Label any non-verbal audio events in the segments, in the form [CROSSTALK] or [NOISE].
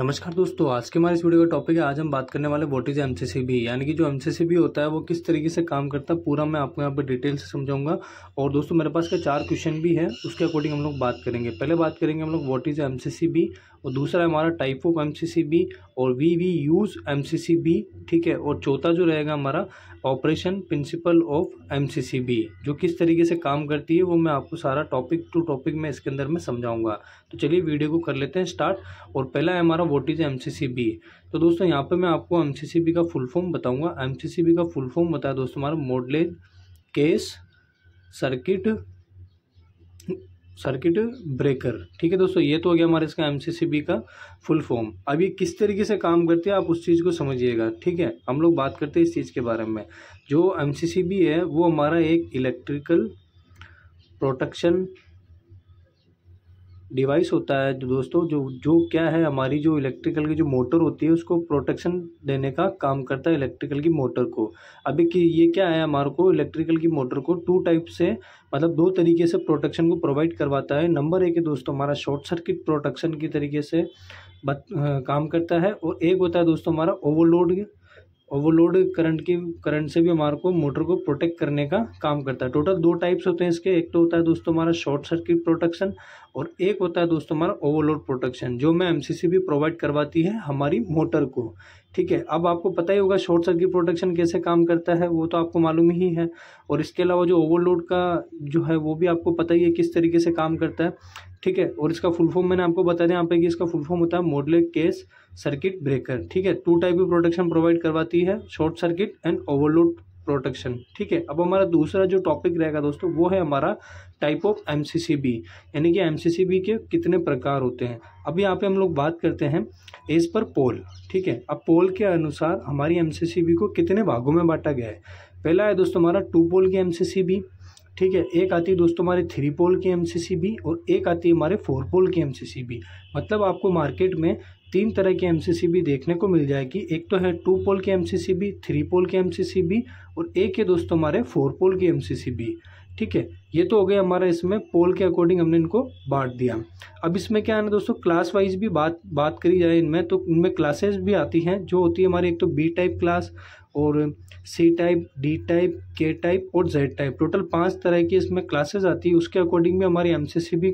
नमस्कार दोस्तों आज के हमारे इस वीडियो का टॉपिक है आज हम बात करने वाले वोट इज एमसीसीबी यानी कि जो एमसीसीबी होता है वो किस तरीके से काम करता है पूरा मैं आपको यहाँ पर डिटेल से समझाऊंगा और दोस्तों मेरे पास का चार क्वेश्चन भी है उसके अकॉर्डिंग हम लोग बात करेंगे पहले बात करेंगे हम लोग वोट इज एम और दूसरा हमारा टाइप ऑफ एम और वी वी यूज एम ठीक है और चौथा जो रहेगा हमारा ऑपरेशन प्रिंसिपल ऑफ एम जो किस तरीके से काम करती है वो मैं आपको सारा टॉपिक टू टॉपिक में इसके अंदर में समझाऊंगा तो चलिए वीडियो को कर लेते हैं स्टार्ट और पहला है हमारा वोट इज़ एम तो दोस्तों यहाँ पर मैं आपको एम का फुल फॉर्म बताऊँगा एम का फुल फॉर्म बताया दोस्तों हमारा moulded case circuit circuit breaker ठीक है दोस्तों ये तो हो गया हमारे इसका एम का फुल फॉर्म अब ये किस तरीके से काम करती है आप उस चीज़ को समझिएगा ठीक है हम लोग बात करते हैं इस चीज़ के बारे में जो एम है वो हमारा एक इलेक्ट्रिकल प्रोटेक्शन डिवाइस होता है तो दोस्तों जो जो क्या है हमारी जो इलेक्ट्रिकल की जो मोटर होती है उसको प्रोटेक्शन देने का काम करता है इलेक्ट्रिकल की मोटर को अभी कि ये क्या है हमारे को इलेक्ट्रिकल की मोटर को टू टाइप से मतलब दो तरीके से प्रोटेक्शन को प्रोवाइड करवाता है नंबर एक है दोस्तों हमारा शॉर्ट सर्किट प्रोटेक्शन की तरीके से बत, आ, काम करता है और एक होता है दोस्तों हमारा ओवरलोड ओवरलोड करंट की करंट से भी हमारे को मोटर को प्रोटेक्ट करने का काम करता है टोटल दो टाइप्स होते हैं इसके एक तो होता है दोस्तों हमारा शॉर्ट सर्किट प्रोटेक्शन और एक होता है दोस्तों हमारा ओवरलोड प्रोटेक्शन जो मैं एमसीसी भी प्रोवाइड करवाती है हमारी मोटर को ठीक है अब आपको पता ही होगा शॉर्ट सर्किट प्रोटेक्शन कैसे काम करता है वो तो आपको मालूम ही है और इसके अलावा जो ओवरलोड का जो है वो भी आपको पता ही है किस तरीके से काम करता है ठीक है और इसका फुल फॉर्म मैंने आपको बता दिया यहाँ पे कि इसका फुल फॉर्म होता है मॉडल केस सर्किट ब्रेकर ठीक है टू टाइप की प्रोटेक्शन प्रोवाइड करवाती है short circuit and overload protection ठीक है अब हमारा दूसरा जो टॉपिक रहेगा दोस्तों वो है हमारा टाइप ऑफ एम यानी कि एम के कितने प्रकार होते हैं अब यहाँ पे हम लोग बात करते हैं एज पर पोल ठीक है अब पोल के अनुसार हमारी एम को कितने भागों में बांटा गया है पहला है दोस्तों हमारा टू पोल की एम ठीक है एक आती है दोस्तों हमारे थ्री पोल की एम और एक आती है हमारे फोर पोल की एम मतलब आपको मार्केट में तीन तरह के एम देखने को मिल जाएगी एक तो है टू पोल की एम थ्री पोल की एम और एक है दोस्तों हमारे फोर पोल की एम ठीक है ये तो हो गया हमारा इसमें पोल के अकॉर्डिंग हमने इनको बांट दिया अब इसमें क्या है ना दोस्तों क्लास वाइज भी बात बात करी जाए इनमें तो इनमें क्लासेस भी आती हैं जो होती है हमारी एक तो बी टाइप क्लास और C type D type K type और जेड टाइप टोटल पांच तरह की इसमें क्लासेस आती है उसके अकॉर्डिंग भी हमारे एम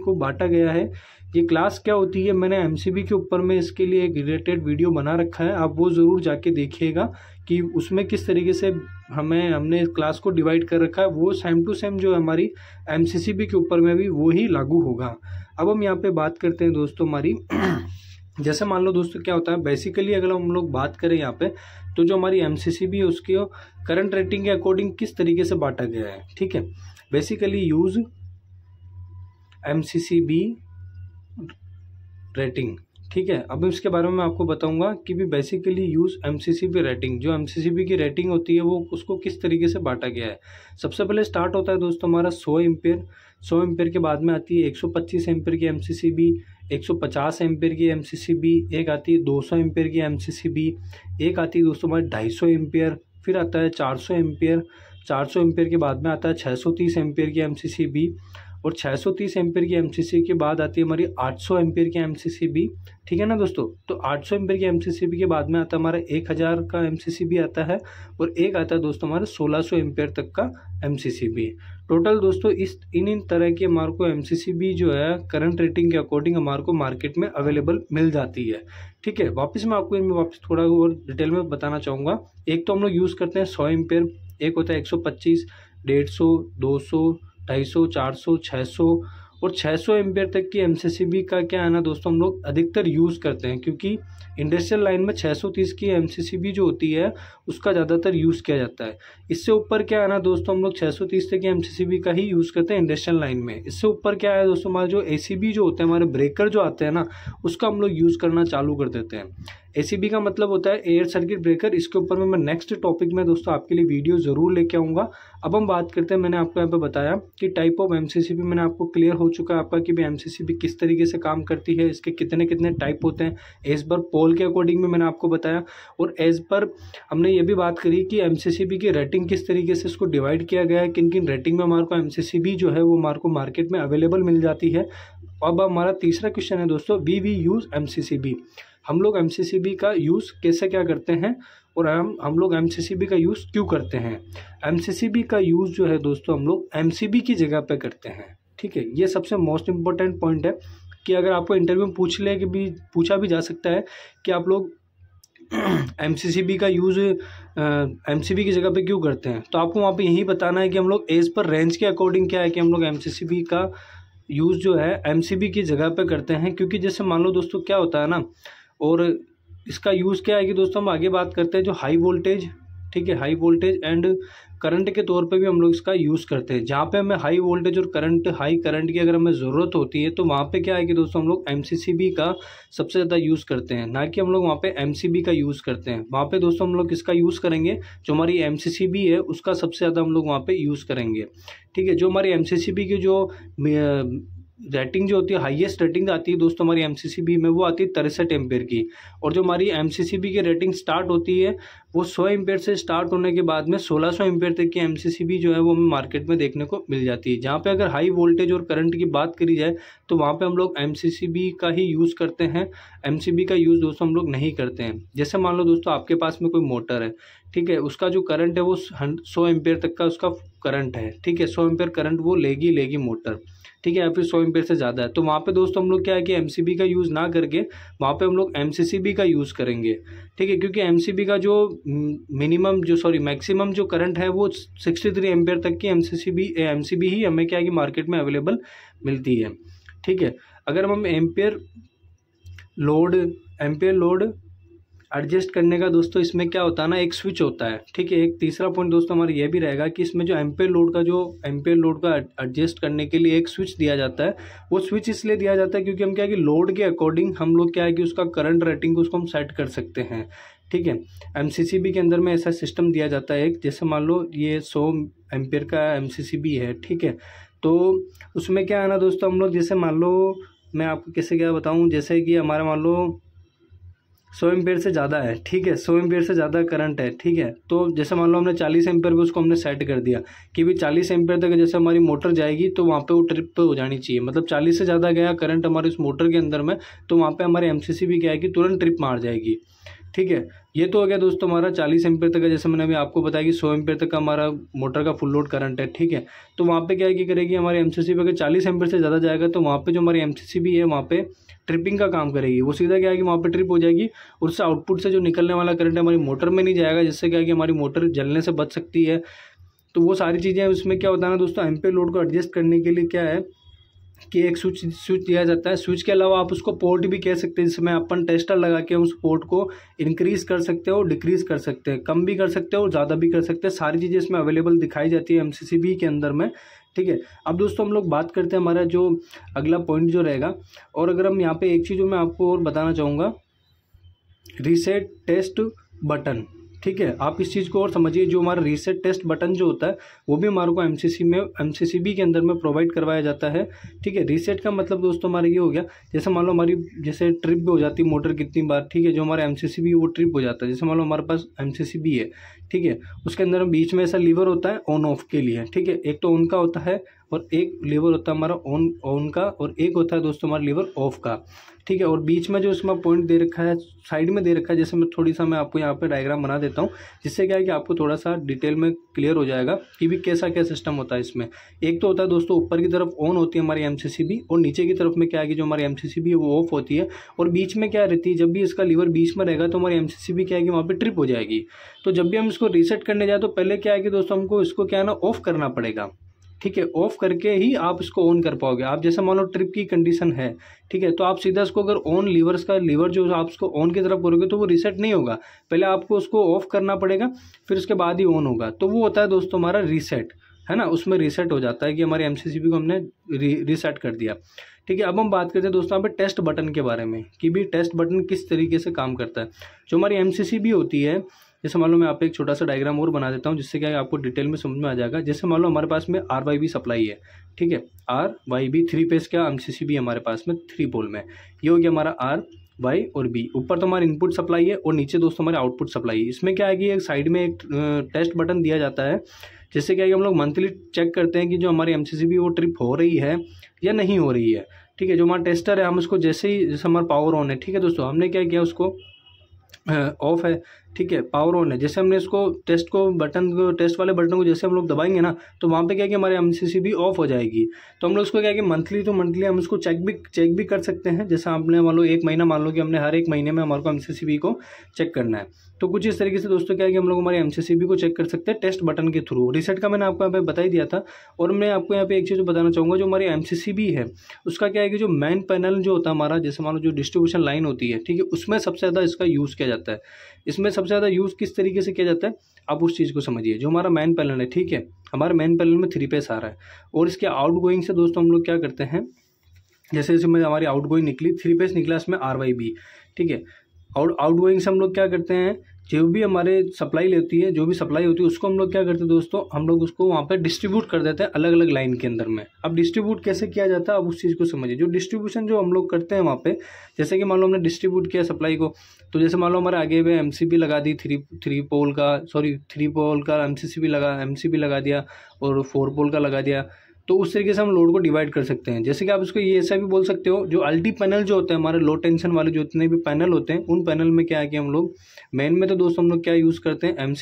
को बांटा गया है ये क्लास क्या होती है मैंने एम के ऊपर में इसके लिए एक रिलेटेड वीडियो बना रखा है आप वो ज़रूर जाके देखिएगा कि उसमें किस तरीके से हमें हमने क्लास को डिवाइड कर रखा है वो सेम टू सेम जो हमारी एम के ऊपर में भी वो ही लागू होगा अब हम यहाँ पे बात करते हैं दोस्तों हमारी [CLEARS THROAT] जैसे मान लो दोस्तों क्या होता है बेसिकली अगर हम लोग बात करें यहाँ पे तो जो हमारी एम भी है उसकी करंट रेटिंग के अकॉर्डिंग किस तरीके से बांटा गया है ठीक है बेसिकली यूज एम रेटिंग ठीक है अब इसके बारे में आपको बताऊंगा कि भी बेसिकली यूज़ एम रेटिंग जो एम की रेटिंग होती है वो उसको किस तरीके से बांटा गया है सबसे पहले स्टार्ट होता है दोस्तों हमारा सौ एम्पेयर सौ एम्पेयर के बाद में आती है एक सौ पच्चीस एम्पेयर की एम एक सौ पचास एम्पेयर की एम एक आती है दो सौ एम्पेयर की एम एक आती है दोस्तों हमारे ढाई सौ एम्पेयर फिर आता है चार सौ एम्पेयर चार सौ एम्पेयर के बाद में आता है छः सौ तीस एम्पेयर की एम और 630 एम्पियर की एमसीसी के बाद आती है हमारी 800 एम्पियर की एमसीसी भी ठीक है ना दोस्तों तो 800 एम्पियर की एमसीसी के बाद में आता है हमारा 1000 का एमसीसी भी आता है और एक आता है दोस्तों हमारा 1600 एम्पियर तक का एमसीसी भी टोटल दोस्तों इस इन इन तरह के हमारे को एम जो है करंट रेटिंग के अकॉर्डिंग हमारे को मार्केट में अवेलेबल मिल जाती है ठीक है वापस मैं आपको इनमें वापस थोड़ा और डिटेल में बताना चाहूँगा एक तो हम लोग यूज़ करते हैं सौ एम्पेयर एक होता है एक सौ पच्चीस डेढ़ सौ दो सौ ढाई सौ चार सौ छः सौ और छः सौ तक की एम का क्या है ना दोस्तों हम लोग अधिकतर यूज़ करते हैं क्योंकि इंडस्ट्रियल लाइन में 630 की एम जो होती है उसका ज़्यादातर यूज़ किया जाता है इससे ऊपर क्या है ना दोस्तों हम लोग 630 तक की एम का ही यूज़ करते हैं इंडस्ट्रियल लाइन में इससे ऊपर क्या है दोस्तों हमारे जो ए जो होते हैं हमारे ब्रेकर जो आते हैं ना उसका हम लोग यूज़ करना चालू कर देते हैं ए का मतलब होता है एयर सर्किट ब्रेकर इसके ऊपर में मैं नेक्स्ट टॉपिक में दोस्तों आपके लिए वीडियो ज़रूर लेके आऊँगा अब हम बात करते हैं मैंने आपको यहाँ पे बताया कि टाइप ऑफ एम मैंने आपको क्लियर हो चुका है आपका कि भी एम किस तरीके से काम करती है इसके कितने कितने टाइप होते हैं एज पर पोल के अकॉर्डिंग भी मैंने आपको बताया और एज पर हमने ये भी बात करी कि एम की रेटिंग किस तरीके से इसको डिवाइड किया गया है किन किन रेटिंग में हमारे को एम जो है वो हमारे को मार्केट में अवेलेबल मिल जाती है अब हमारा तीसरा क्वेश्चन है दोस्तों वी वी यूज़ एम हम लोग एम का यूज़ कैसे क्या करते हैं और हम हम लोग एम का यूज़ क्यों करते हैं एम का यूज़ जो है दोस्तों हम लोग एम की जगह पर करते हैं ठीक है ये सबसे मोस्ट इम्पॉर्टेंट पॉइंट है कि अगर आपको इंटरव्यू में पूछ ले कि भी पूछा भी जा सकता है कि आप लोग एम [CLEARS THROAT] का यूज़ एम की जगह पे क्यों करते हैं तो आपको वहाँ पे यही बताना है कि हम लोग एज पर रेंज के अकॉर्डिंग क्या है कि हम लोग एम का यूज़ जो है एम की जगह पे करते हैं क्योंकि जैसे मान लो दोस्तों क्या होता है ना और इसका यूज़ क्या है कि दोस्तों हम आगे बात करते हैं जो हाई वोल्टेज ठीक है हाई वोल्टेज एंड करंट के तौर पे भी हम लोग इसका यूज़ करते हैं जहाँ पे हमें हाई वोल्टेज और करंट हाई करंट की अगर हमें ज़रूरत होती है तो वहाँ पे क्या है कि दोस्तों हम लोग एम का सबसे ज़्यादा यूज़ करते हैं ना कि हम लोग वहाँ पे एम का यूज़ करते हैं वहाँ पे दोस्तों हम लोग किसका यूज़ करेंगे जो हमारी एम है उसका सबसे ज़्यादा हम लोग वहाँ पर यूज़ करेंगे ठीक है जो हमारी एम की जो रेटिंग जो होती है हाईएस्ट रेटिंग आती है दोस्तों हमारी एम में वो आती है तिरसठ एम्पेयर की और जो हमारी एम की रेटिंग स्टार्ट होती है वो सौ एम्पेयर से स्टार्ट होने के बाद में सोलह सौ एम्पेयर तक की एम जो है वो हमें मार्केट में देखने को मिल जाती है जहाँ पे अगर हाई वोल्टेज और करंट की बात करी जाए तो वहाँ पर हम लोग एम का ही यूज़ करते हैं एम का यूज़ दोस्तों हम लोग नहीं करते हैं जैसे मान लो दोस्तों आपके पास में कोई मोटर है ठीक है उसका जो करंट है वो सौ एम्पेयर तक का उसका करंट है ठीक है सौ एम्पेयर करंट वो लेगी लेगी मोटर ठीक है या फिर सौ एम्पेयर से ज़्यादा है तो वहाँ पे दोस्तों हम लोग क्या है कि एम का यूज़ ना करके वहाँ पे हम लोग एम का यूज़ करेंगे ठीक है क्योंकि एम का जो मिनिमम हम्म, जो सॉरी मैक्सिमम जो करंट है वो सिक्सटी थ्री तक की एम सी ही हमें क्या है कि मार्केट में अवेलेबल मिलती है ठीक है अगर हम ampere load ampere load adjust करने का दोस्तों इसमें क्या होता है ना एक स्विच होता है ठीक है एक तीसरा पॉइंट दोस्तों हमारा यह भी रहेगा कि इसमें जो एम्पेयर लोड का जो एम्पेयर लोड का एडजस्ट करने के लिए एक स्विच दिया जाता है वो स्विच इसलिए दिया जाता है क्योंकि हम क्या है कि लोड के अकॉर्डिंग हम लोग क्या है कि उसका करंट रेटिंग को उसको हम सेट कर सकते हैं ठीक है एम के अंदर में ऐसा सिस्टम दिया जाता है एक जैसे मान लो ये सौ एम्पेयर का एम है ठीक है तो उसमें क्या है ना दोस्तों हम लोग जैसे मान लो मैं आपको कैसे क्या बताऊँ जैसे कि हमारा मान लो सौ एम्पेयर से ज़्यादा है ठीक है सौ एम्पेयर से ज़्यादा करंट है ठीक है तो जैसे मान लो हमने चालीस एम्पेयर पे उसको हमने सेट कर दिया कि भी चालीस एम्पेयर तक जैसे हमारी मोटर जाएगी तो वहाँ पे वो ट्रिप पे हो जानी चाहिए मतलब चालीस से ज़्यादा गया करंट हमारे उस मोटर के अंदर में तो वहाँ पर हमारे एम भी क्या है कि तुरंत ट्रिप मार जाएगी ठीक है ये तो हो गया दोस्तों हमारा चालीस एम्पेयर तक का जैसे मैंने अभी आपको बताया कि सौ एम्पेयर तक का हमारा मोटर का फुल लोड करंट है ठीक है तो वहाँ पे क्या कि करेगी हमारे एम सी अगर चालीस एम्पेयर से ज़्यादा जाएगा तो वहाँ पे जो हमारी एम सी है वहाँ पे ट्रिपिंग का काम करेगी वो सीधा क्या है कि वहाँ पर ट्रिप हो जाएगी और उससे आउटपुट से जो निकलने वाला करंट है हमारी मोटर में नहीं जाएगा जिससे क्या है कि हमारी मोटर जलने से बच सकती है तो वो सारी चीज़ें उसमें क्या होता है ना दोस्तों एम्पेयर लोड को एडजस्ट करने के लिए क्या है कि एक स्विच स्विच दिया जाता है स्विच के अलावा आप उसको पोर्ट भी कह सकते हैं जिसमें अपन टेस्टर लगा के उस पोर्ट को इंक्रीज़ कर सकते हो डिक्रीज़ कर सकते हैं कम भी कर सकते हो ज़्यादा भी कर सकते हैं सारी चीज़ें इसमें अवेलेबल दिखाई जाती है एम के अंदर में ठीक है अब दोस्तों हम लोग बात करते हैं हमारा जो अगला पॉइंट जो रहेगा और अगर हम यहाँ पर एक चीज़ मैं आपको और बताना चाहूँगा रीसेट टेस्ट बटन ठीक है आप इस चीज़ को और समझिए जो हमारा रीसेट टेस्ट बटन जो होता है वो भी हमारे को एम में एम के अंदर में प्रोवाइड करवाया जाता है ठीक है रीसेट का मतलब दोस्तों हमारा ये हो गया जैसे मान लो हमारी जैसे ट्रिप भी हो जाती है मोटर कितनी बार ठीक है जो हमारा एम वो ट्रिप हो जाता है जैसे मान लो हमारे पास एम है ठीक है उसके अंदर बीच में ऐसा लीवर होता है ऑन ऑफ के लिए ठीक है एक तो ऑन का होता है और एक लीवर होता है हमारा ऑन ऑन का और एक होता है दोस्तों हमारा लीवर ऑफ का ठीक है और बीच में जो इसमें पॉइंट दे रखा है साइड में दे रखा है जैसे मैं थोड़ी सा मैं आपको यहाँ पे डायग्राम बना देता हूँ जिससे क्या है कि आपको थोड़ा सा डिटेल में क्लियर हो जाएगा कि भी कैसा क्या सिस्टम होता है इसमें एक तो होता है दोस्तों ऊपर की तरफ ऑन होती है हमारी एम और नीचे की तरफ में क्या है कि जो हमारी एम है वो ऑफ होती है और बीच में क्या रहती है जब भी इसका लीवर बीच में रहेगा तो हमारी एम क्या है कि वहाँ पर ट्रिप हो जाएगी तो जब भी हम इसको रीसेट करने जाए तो पहले क्या है कि दोस्तों हमको इसको क्या है ना ऑफ करना पड़ेगा ठीक है ऑफ करके ही आप इसको ऑन कर पाओगे आप जैसे मान लो ट्रिप की कंडीशन है ठीक है तो आप सीधा इसको अगर ऑन लीवर्स का लीवर जो आप उसको ऑन की तरफ करोगे तो वो रीसेट नहीं होगा पहले आपको उसको ऑफ करना पड़ेगा फिर उसके बाद ही ऑन होगा तो वो होता है दोस्तों हमारा रीसेट है ना उसमें रीसेट हो जाता है कि हमारे एम को हमने रीसेट कर दिया ठीक है अब हम बात करते हैं दोस्तों यहाँ पे टेस्ट बटन के बारे में कि भी टेस्ट बटन किस तरीके से काम करता है जो हमारी एम होती है जैसे मान लो मैं आप एक छोटा सा डायग्राम और बना देता हूँ जिससे क्या आपको डिटेल में समझ में आ जाएगा जैसे मान लो हमारे पास में आर वाई बी सप्लाई है ठीक है R Y B three phase का एम सी सी बी हमारे पास में थ्री पोल में ये हो गया हमारा आर वाई और बी ऊपर तो हमारे इनपुट सप्लाई है और नीचे दोस्तों हमारे आउटपुट सप्लाई है इसमें क्या है कि एक साइड में एक टेस्ट बटन दिया जाता है जिससे क्या है कि हम लोग मंथली चेक करते हैं कि जो हमारी एम वो ट्रिप हो रही है या नहीं हो रही है ठीक है जो हमारा टेस्टर है हम उसको जैसे ही जैसे हमारा पावर ऑन है ठीक है दोस्तों हमने क्या किया उसको ऑफ है ठीक है पावर ऑन है जैसे हमने इसको टेस्ट को बटन को टेस्ट वाले बटन को जैसे हम लोग दबाएंगे ना तो वहाँ पे क्या है कि हमारे एम भी ऑफ हो जाएगी तो हम लोग उसको क्या है कि मंथली तो मंथली हम उसको चेक भी चेक भी कर सकते हैं जैसे आपने मान लो एक महीना मान लो कि हमने हर एक महीने में हमारे को एम को चेक करना है तो कुछ इस तरीके से दोस्तों क्या है कि हम लोग हमारे एम को चेक कर सकते हैं टेस्ट बटन के थ्रू रिसेट का मैंने आपको यहाँ पे बताई दिया था और मैं आपको यहाँ पे एक चीज़ बताना चाहूँगा जो हमारी एम है उसका क्या है कि जो मेन पैनल जो होता है हमारा जैसे मानो जो डिस्ट्रीब्यूशन लाइन होती है ठीक है उसमें सबसे ज़्यादा इसका यूज़ किया जाता है इसमें सबसे ज़्यादा यूज़ किस तरीके से किया जाता है आप उस चीज़ को समझिए जो हमारा मेन पैनल है ठीक है हमारे मेन पैनल में थ्री पेस आ रहा है और इसके आउट से दोस्तों हम लोग क्या करते हैं जैसे जैसे मैं हमारी आउट निकली थ्री पेस निकला इसमें आर वाई बी ठीक है और आउट गोइंग से हम लोग क्या करते हैं जो भी हमारे सप्लाई लेती है जो भी सप्लाई होती है उसको हम लोग क्या करते हैं दोस्तों हम लोग उसको वहाँ पर डिस्ट्रीब्यूट कर देते हैं अलग अलग लाइन के अंदर में अब डिस्ट्रीब्यूट कैसे किया जाता है अब उस चीज़ को समझिए जो डिस्ट्रीब्यूशन जो हम लोग करते हैं वहाँ पे जैसे कि मान लो हमने डिस्ट्रीब्यूट किया सप्लाई को तो जैसे मान लो हमारे आगे हुए एम लगा दी थ्री थ्री पोल का सॉरी थ्री पोल का एम लगा एम लगा दिया और फोर पोल का लगा दिया तो उस तरीके से हम लोड को डिवाइड कर सकते हैं जैसे कि आप इसको ये ऐसा भी बोल सकते हो जो अल्टी पैनल जो होते हैं हमारे लो टेंशन वाले जो इतने भी पैनल होते हैं उन पैनल में क्या है कि हम लोग मेन में तो दोस्तों हम लोग क्या यूज़ करते हैं एम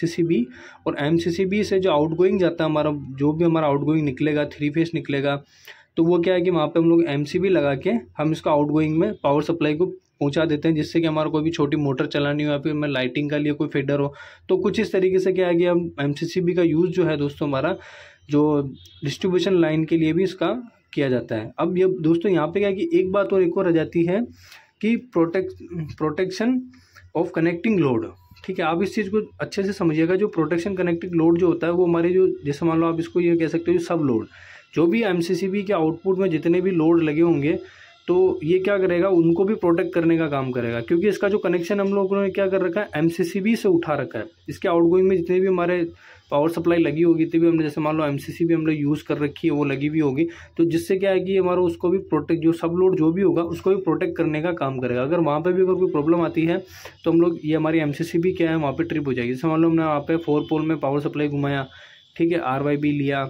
और एम से जो आउट जाता है हमारा जो भी हमारा आउट निकलेगा थ्री फेस निकलेगा तो वो क्या है कि वहाँ पर हम लोग एम लगा के हम इसको आउट में पावर सप्लाई को पहुँचा देते हैं जिससे कि हमारा कोई भी छोटी मोटर चलानी हो या फिर हमें लाइटिंग का लिए कोई फेडर हो तो कुछ इस तरीके से क्या है कि हम एम का यूज़ जो है दोस्तों हमारा जो डिस्ट्रीब्यूशन लाइन के लिए भी इसका किया जाता है अब ये दोस्तों यहाँ पे क्या है कि एक बात और एक और रह जाती है कि protect protection of connecting load ठीक है आप इस चीज़ को अच्छे से समझिएगा जो प्रोटेक्शन कनेक्टिंग लोड जो होता है वो हमारे जो जैसे मान लो आप इसको ये कह सकते हो सब लोड जो भी एम के आउटपुट में जितने भी लोड लगे होंगे तो ये क्या करेगा उनको भी प्रोटेक्ट करने का काम करेगा क्योंकि इसका जो कनेक्शन हम लोगों ने क्या कर रखा है एम से उठा रखा है इसके आउटगोइंग में जितने भी हमारे पावर सप्लाई लगी होगी इतनी भी हमने जैसे मान लो एम भी लोग यूज़ कर रखी है वो लगी भी होगी तो जिससे क्या है कि हमारा उसको भी प्रोटेक्ट जो सब लोड जो भी होगा उसको भी प्रोटेक्ट करने का काम करेगा अगर वहाँ पर भी अगर कोई प्रॉब्लम आती है तो हम लोग ये हमारी एम क्या है वहाँ पर ट्रिप हो जाएगी जैसे मान लो हमने वहाँ पर फोर पोल में पावर सप्लाई घुमाया ठीक है आर लिया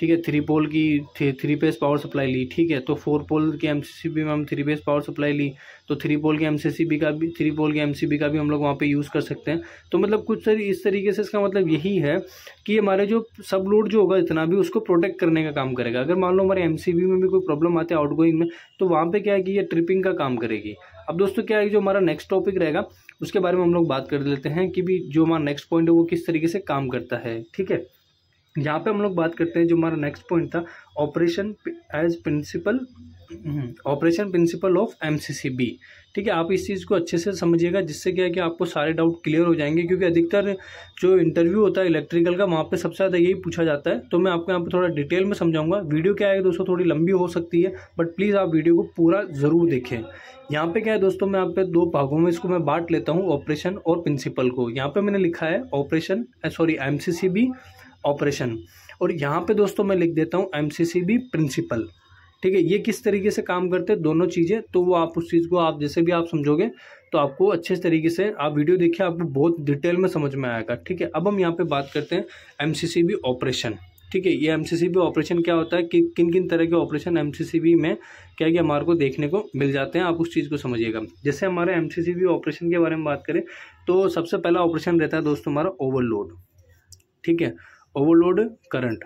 ठीक है थ्री पोल की three, three phase power supply ली ठीक है तो फोर पोल के एम में हम थ्री पेस पावर सप्लाई ली तो थ्री पोल के एम का भी थ्री पोल के एम का भी हम लोग वहाँ पे यूज़ कर सकते हैं तो मतलब कुछ सर इस तरीके से इसका मतलब यही है कि हमारे जो सब लोड जो होगा इतना भी उसको प्रोटेक्ट करने का काम करेगा अगर मान लो हमारे एम में भी कोई प्रॉब्लम आती है आउट में तो वहाँ पर क्या है कि ये ट्रिपिंग का काम करेगी अब दोस्तों क्या है जो हमारा नेक्स्ट टॉपिक रहेगा उसके बारे में हम लोग बात कर लेते हैं कि भी जो हमारा नेक्स्ट पॉइंट है वो किस तरीके से काम करता है ठीक है यहाँ पे हम लोग बात करते हैं जो हमारा नेक्स्ट पॉइंट था operation as principle operation principle of M ठीक है आप इस चीज़ को अच्छे से समझिएगा जिससे क्या है कि आपको सारे डाउट क्लियर हो जाएंगे क्योंकि अधिकतर जो इंटरव्यू होता है इलेक्ट्रिकल का वहाँ पे सबसे ज़्यादा यही पूछा जाता है तो मैं आपको यहाँ पे थोड़ा डिटेल में समझाऊंगा वीडियो क्या है दोस्तों थोड़ी लंबी हो सकती है बट प्लीज़ आप वीडियो को पूरा ज़रूर देखें यहाँ पर क्या है दोस्तों मैं आप दो भागों में इसको मैं बांट लेता हूँ ऑपरेशन और प्रिंसिपल को यहाँ पर मैंने लिखा है ऑपरेशन सॉरी एम ऑपरेशन और यहाँ पे दोस्तों मैं लिख देता हूँ एम प्रिंसिपल ठीक है ये किस तरीके से काम करते हैं दोनों चीज़ें तो वो आप उस चीज़ को आप जैसे भी आप समझोगे तो आपको अच्छे तरीके से आप वीडियो देखिए आपको बहुत डिटेल में समझ में आएगा ठीक है अब हम यहाँ पर बात करते हैं एम ऑपरेशन ठीक है ये एम ऑपरेशन क्या होता है कि किन किन तरह के ऑपरेशन एम में क्या क्या कि हमारे को देखने को मिल जाते हैं आप उस चीज़ को समझिएगा जैसे हमारे एम ऑपरेशन के बारे में बात करें तो सबसे पहला ऑपरेशन रहता है दोस्तों हमारा ओवरलोड ठीक है ओवरलोड करंट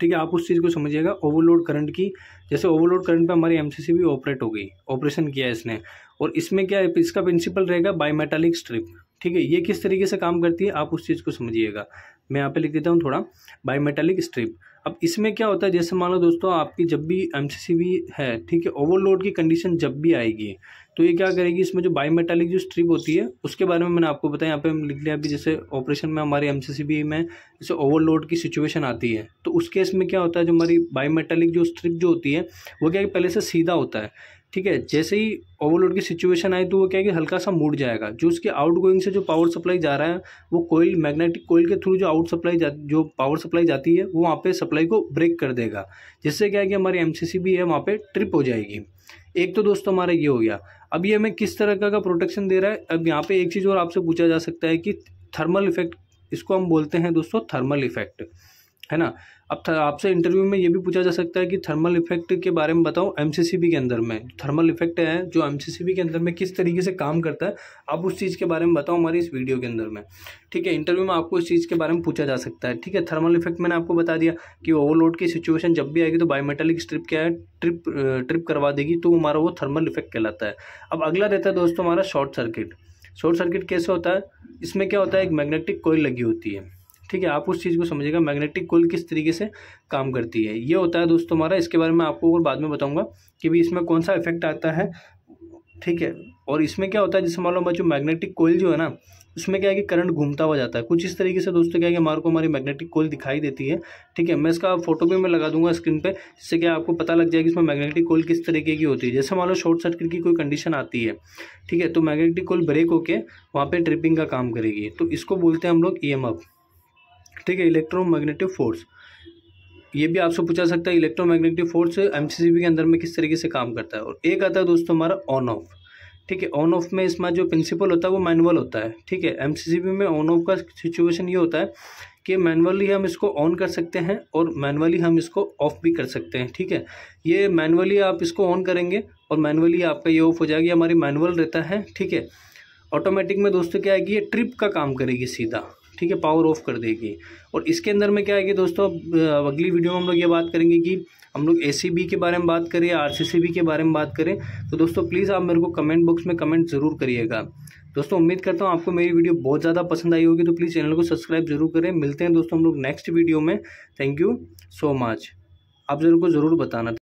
ठीक है आप उस चीज़ को समझिएगा ओवरलोड करंट की जैसे ओवरलोड करंट पे हमारी एमसीसी भी ऑपरेट हो गई ऑपरेशन किया इसने और इसमें क्या है इसका प्रिंसिपल रहेगा बायोमेटालिक स्ट्रिप ठीक है ये किस तरीके से काम करती है आप उस चीज़ को समझिएगा मैं यहाँ पे लिख देता हूँ थोड़ा बायोमेटालिक स्ट्रिप अब इसमें क्या होता है जैसे मान लो दोस्तों आपकी जब भी एम है ठीक है ओवरलोड की कंडीशन जब भी आएगी तो ये क्या करेगी इसमें जो बायोमेटालिक जो स्ट्रिप होती है उसके बारे में मैंने आपको बताया यहाँ पे हम लिख लिया अभी जैसे ऑपरेशन में हमारे एम में जैसे ओवरलोड की सिचुएशन आती है तो उस केस में क्या होता है जो हमारी बायोमेटालिक जो स्ट्रिप जो होती है वो क्या है पहले से सीधा होता है ठीक है जैसे ही ओवरलोड की सिचुएशन आई तो वो क्या है कि हल्का सा मुड़ जाएगा जो उसके आउट गोइंग से जो पावर सप्लाई जा रहा है वो कोयल मैग्नेटिक कोयल के थ्रू जो आउट सप्लाई जा जो पावर सप्लाई जाती है वो वहाँ पे सप्लाई को ब्रेक कर देगा जिससे क्या है कि हमारी एम है वहाँ पे ट्रिप हो जाएगी एक तो दोस्तों हमारा ये हो गया अब ये हमें किस तरह का प्रोटेक्शन दे रहा है अब यहाँ पे एक चीज़ और आपसे पूछा जा सकता है कि थर्मल इफेक्ट इसको हम बोलते हैं दोस्तों थर्मल इफेक्ट है ना अब आपसे इंटरव्यू में ये भी पूछा जा सकता है कि थर्मल इफेक्ट के बारे में बताओ एम के अंदर में थर्मल इफेक्ट है जो एम के अंदर में किस तरीके से काम करता है आप उस चीज़ के बारे में बताओ हमारी इस वीडियो के अंदर में ठीक है इंटरव्यू में आपको इस चीज़ के बारे में पूछा जा सकता है ठीक है थर्मल इफेक्ट मैंने आपको बता दिया कि ओवरलोड की सिचुएशन जब भी आएगी तो बायोमेटेलिक स्ट्रिप क्या है ट्रिप ट्रिप करवा देगी तो हमारा वो थर्मल इफेक्ट कहलाता है अब अगला रहता है दोस्तों हमारा शॉर्ट सर्किट शॉर्ट सर्किट कैसे होता है इसमें क्या होता है एक मैग्नेटिक कोयल लगी होती है ठीक है आप उस चीज़ को समझिएगा मैग्नेटिक कोल किस तरीके से काम करती है ये होता है दोस्तों हमारा इसके बारे में आपको और बाद में बताऊँगा कि भी इसमें कौन सा इफेक्ट आता है ठीक है और इसमें क्या होता है जैसे मान लो जो मैग्नेटिक कोल जो है ना उसमें क्या है कि करंट घूमता हुआ जाता है कुछ इस तरीके से दोस्तों क्या है कि हमारे को हमारी मैग्नेटिक कोल दिखाई देती है ठीक है मैं इसका फोटो भी मैं लगा दूंगा स्क्रीन पे जिससे क्या आपको पता लग जाएगा कि इसमें मैग्नेटिक कोल किस तरीके की होती है जैसे मान लो शॉर्ट सर्किट की कोई कंडीशन आती है ठीक है तो मैग्नेटिक कोल ब्रेक होकर वहाँ पर ट्रिपिंग का काम करेगी तो इसको बोलते हैं हम लोग ई e ठीक है इलेक्ट्रोमैग्नेटिक फोर्स ये भी आपसे पूछा सकता है इलेक्ट्रोमैग्नेटिक फोर्स एम के अंदर में किस तरीके से काम करता है और एक आता है दोस्तों हमारा ऑन ऑफ ठीक है ऑन ऑफ में इसमें जो प्रिंसिपल होता है वो मैनुअल होता है ठीक है एम में ऑन ऑफ का सिचुएशन ये होता है कि मैनुअली हम इसको ऑन कर सकते हैं और मैनुअली हम इसको ऑफ भी कर सकते हैं ठीक है ये मैनुअली आप इसको ऑन करेंगे और मैनुअली आपका ये ऑफ हो जाएगी हमारी मैनुअल रहता है ठीक है ऑटोमेटिक में दोस्तों क्या है कि ये ट्रिप का काम करेगी सीधा ठीक है पावर ऑफ कर देगी और इसके अंदर में क्या है कि दोस्तों अब अगली वीडियो में हम लोग ये बात करेंगे कि हम लोग ए के बारे में बात करें आर के बारे में बात करें तो दोस्तों प्लीज़ आप मेरे को कमेंट बॉक्स में कमेंट ज़रूर करिएगा दोस्तों उम्मीद करता हूँ आपको मेरी वीडियो बहुत ज़्यादा पसंद आई होगी तो प्लीज़ चैनल को सब्सक्राइब जरूर करें मिलते हैं दोस्तों हम लोग नेक्स्ट वीडियो में थैंक यू सो मच आप ज़रूर को ज़रूर बताना